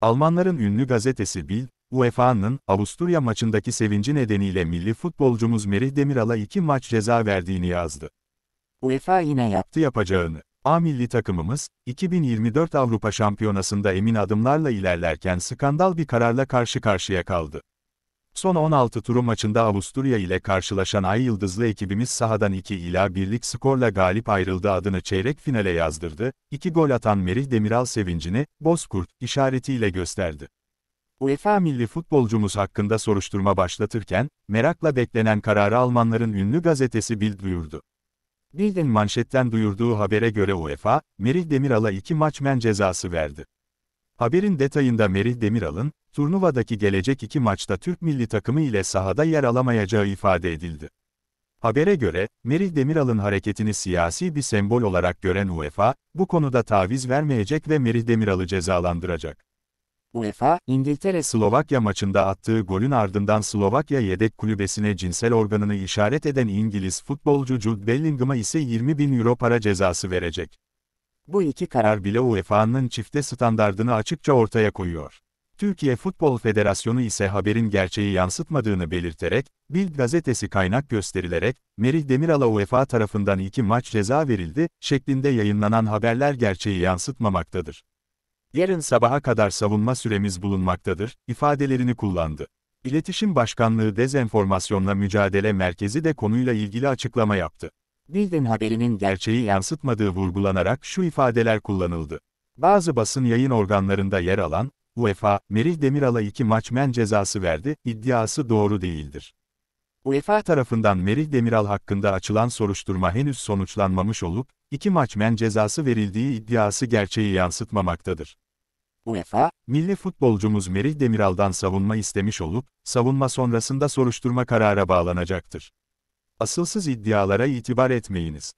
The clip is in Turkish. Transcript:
Almanların ünlü gazetesi Bild, UEFA'nın Avusturya maçındaki sevinci nedeniyle milli futbolcumuz Merih Demiral'a iki maç ceza verdiğini yazdı. UEFA yine yaptı yapacağını. A milli takımımız, 2024 Avrupa Şampiyonası'nda emin adımlarla ilerlerken skandal bir kararla karşı karşıya kaldı. Son 16 turu maçında Avusturya ile karşılaşan Ay Yıldızlı ekibimiz sahadan 2 ila birlik skorla galip ayrıldı adını çeyrek finale yazdırdı, 2 gol atan Merih Demiral sevincini, Bozkurt, işaretiyle gösterdi. UEFA milli futbolcumuz hakkında soruşturma başlatırken, merakla beklenen kararı Almanların ünlü gazetesi Bild duyurdu. Bild'in manşetten duyurduğu habere göre UEFA, Merih Demiral'a 2 maç men cezası verdi. Haberin detayında Merih Demiral'ın, turnuvadaki gelecek iki maçta Türk milli takımı ile sahada yer alamayacağı ifade edildi. Habere göre, Merih Demiral'ın hareketini siyasi bir sembol olarak gören UEFA, bu konuda taviz vermeyecek ve Merih Demiral'ı cezalandıracak. UEFA, İngiltere-Slovakya maçında attığı golün ardından Slovakya yedek kulübesine cinsel organını işaret eden İngiliz futbolcu Jude Bellingham'a ise 20 bin euro para cezası verecek. Bu iki karar bile UEFA'nın çifte standardını açıkça ortaya koyuyor. Türkiye Futbol Federasyonu ise haberin gerçeği yansıtmadığını belirterek, Bild gazetesi kaynak gösterilerek, Merih Demiral'a UEFA tarafından iki maç ceza verildi, şeklinde yayınlanan haberler gerçeği yansıtmamaktadır. Yarın sabaha kadar savunma süremiz bulunmaktadır, ifadelerini kullandı. İletişim Başkanlığı Dezenformasyonla Mücadele Merkezi de konuyla ilgili açıklama yaptı. Bilden haberinin gerçeği yansıtmadığı vurgulanarak şu ifadeler kullanıldı. Bazı basın yayın organlarında yer alan, UEFA, Merih Demiral'a iki maç men cezası verdi, iddiası doğru değildir. UEFA tarafından Merih Demiral hakkında açılan soruşturma henüz sonuçlanmamış olup, iki maç men cezası verildiği iddiası gerçeği yansıtmamaktadır. UEFA, milli futbolcumuz Merih Demiral'dan savunma istemiş olup, savunma sonrasında soruşturma karara bağlanacaktır. Asılsız iddialara itibar etmeyiniz.